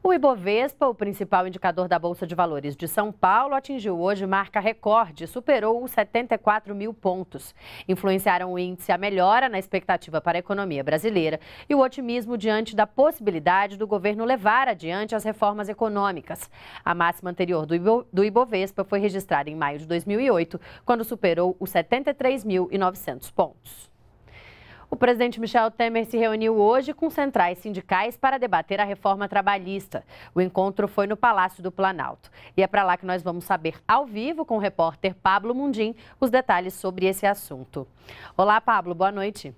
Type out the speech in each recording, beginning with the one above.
O Ibovespa, o principal indicador da Bolsa de Valores de São Paulo, atingiu hoje marca recorde, superou os 74 mil pontos. Influenciaram o índice a melhora na expectativa para a economia brasileira e o otimismo diante da possibilidade do governo levar adiante as reformas econômicas. A máxima anterior do Ibovespa foi registrada em maio de 2008, quando superou os 73.900 pontos. O presidente Michel Temer se reuniu hoje com centrais sindicais para debater a reforma trabalhista. O encontro foi no Palácio do Planalto. E é para lá que nós vamos saber ao vivo com o repórter Pablo Mundim os detalhes sobre esse assunto. Olá, Pablo, boa noite.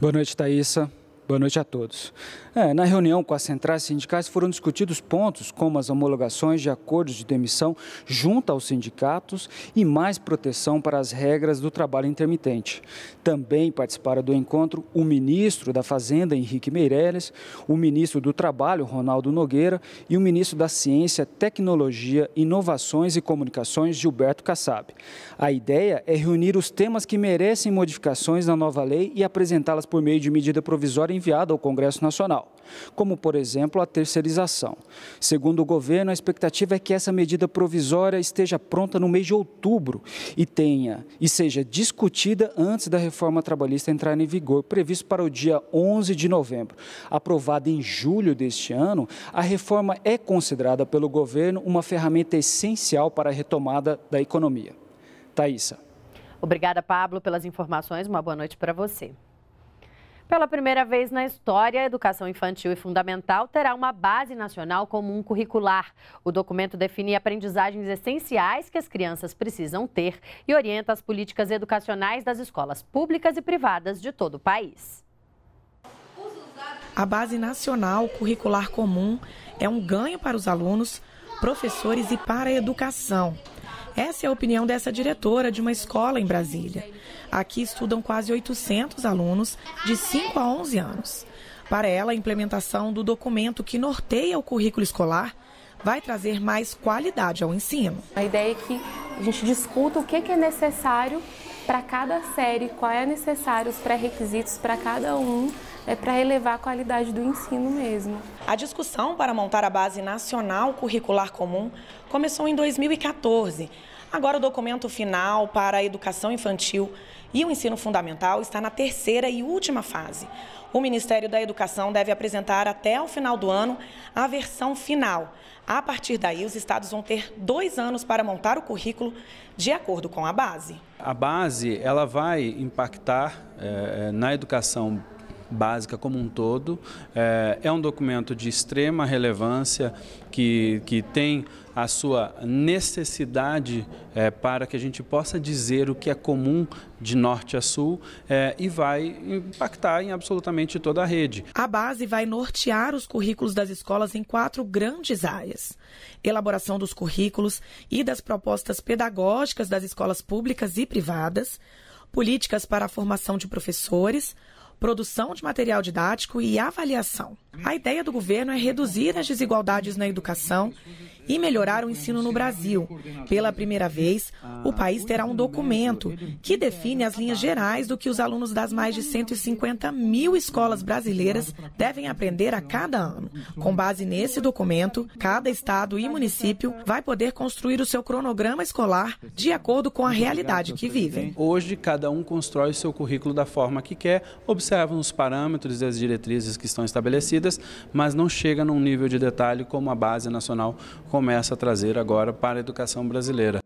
Boa noite, Thaisa. Boa noite a todos. É, na reunião com as centrais sindicais foram discutidos pontos como as homologações de acordos de demissão junto aos sindicatos e mais proteção para as regras do trabalho intermitente. Também participaram do encontro o ministro da Fazenda, Henrique Meirelles, o ministro do Trabalho, Ronaldo Nogueira, e o ministro da Ciência, Tecnologia, Inovações e Comunicações, Gilberto Kassab. A ideia é reunir os temas que merecem modificações na nova lei e apresentá-las por meio de medida provisória em enviada ao Congresso Nacional, como, por exemplo, a terceirização. Segundo o governo, a expectativa é que essa medida provisória esteja pronta no mês de outubro e tenha e seja discutida antes da reforma trabalhista entrar em vigor, previsto para o dia 11 de novembro. Aprovada em julho deste ano, a reforma é considerada pelo governo uma ferramenta essencial para a retomada da economia. Thaisa. Obrigada, Pablo, pelas informações. Uma boa noite para você. Pela primeira vez na história, a educação infantil e fundamental terá uma base nacional comum curricular. O documento define aprendizagens essenciais que as crianças precisam ter e orienta as políticas educacionais das escolas públicas e privadas de todo o país. A base nacional curricular comum é um ganho para os alunos, professores e para a educação. Essa é a opinião dessa diretora de uma escola em Brasília. Aqui estudam quase 800 alunos de 5 a 11 anos. Para ela, a implementação do documento que norteia o currículo escolar vai trazer mais qualidade ao ensino. A ideia é que a gente discuta o que é necessário para cada série, qual é necessário os pré-requisitos para cada um, é para elevar a qualidade do ensino mesmo. A discussão para montar a base nacional curricular comum começou em 2014, Agora, o documento final para a educação infantil e o ensino fundamental está na terceira e última fase. O Ministério da Educação deve apresentar até o final do ano a versão final. A partir daí, os estados vão ter dois anos para montar o currículo de acordo com a base. A base ela vai impactar é, na educação básica como um todo. É, é um documento de extrema relevância que, que tem a sua necessidade é, para que a gente possa dizer o que é comum de norte a sul é, e vai impactar em absolutamente toda a rede. A base vai nortear os currículos das escolas em quatro grandes áreas: elaboração dos currículos e das propostas pedagógicas das escolas públicas e privadas, políticas para a formação de professores produção de material didático e avaliação. A ideia do governo é reduzir as desigualdades na educação e melhorar o ensino no Brasil. Pela primeira vez, o país terá um documento que define as linhas gerais do que os alunos das mais de 150 mil escolas brasileiras devem aprender a cada ano. Com base nesse documento, cada estado e município vai poder construir o seu cronograma escolar de acordo com a realidade que vivem. Hoje, cada um constrói o seu currículo da forma que quer, observando observam os parâmetros e as diretrizes que estão estabelecidas, mas não chega num nível de detalhe como a Base Nacional começa a trazer agora para a educação brasileira.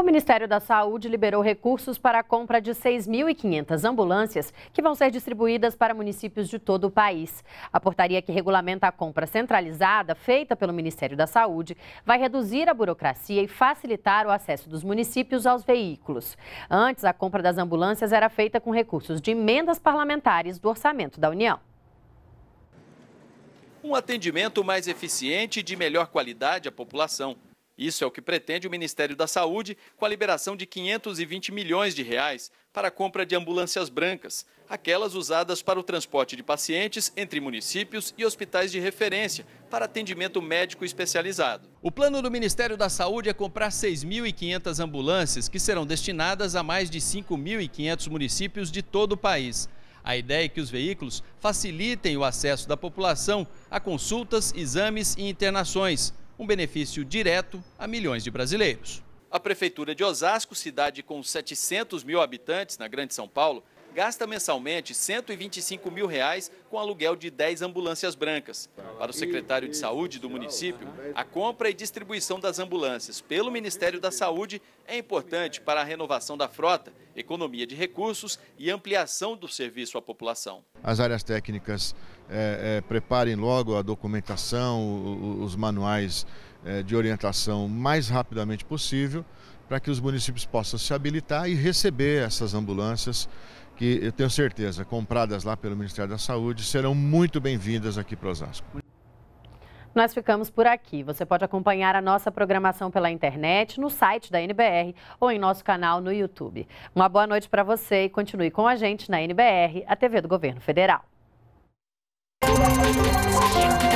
O Ministério da Saúde liberou recursos para a compra de 6.500 ambulâncias que vão ser distribuídas para municípios de todo o país. A portaria que regulamenta a compra centralizada, feita pelo Ministério da Saúde, vai reduzir a burocracia e facilitar o acesso dos municípios aos veículos. Antes, a compra das ambulâncias era feita com recursos de emendas parlamentares do orçamento da União. Um atendimento mais eficiente e de melhor qualidade à população. Isso é o que pretende o Ministério da Saúde com a liberação de 520 milhões de reais para a compra de ambulâncias brancas, aquelas usadas para o transporte de pacientes entre municípios e hospitais de referência para atendimento médico especializado. O plano do Ministério da Saúde é comprar 6.500 ambulâncias que serão destinadas a mais de 5.500 municípios de todo o país. A ideia é que os veículos facilitem o acesso da população a consultas, exames e internações um benefício direto a milhões de brasileiros. A Prefeitura de Osasco, cidade com 700 mil habitantes na Grande São Paulo, gasta mensalmente 125 mil reais com aluguel de 10 ambulâncias brancas. Para o secretário de Saúde do município, a compra e distribuição das ambulâncias pelo Ministério da Saúde é importante para a renovação da frota, economia de recursos e ampliação do serviço à população. As áreas técnicas é, é, preparem logo a documentação, o, os manuais é, de orientação mais rapidamente possível, para que os municípios possam se habilitar e receber essas ambulâncias, que eu tenho certeza, compradas lá pelo Ministério da Saúde, serão muito bem-vindas aqui para Osasco. Nós ficamos por aqui. Você pode acompanhar a nossa programação pela internet, no site da NBR ou em nosso canal no YouTube. Uma boa noite para você e continue com a gente na NBR, a TV do Governo Federal. Música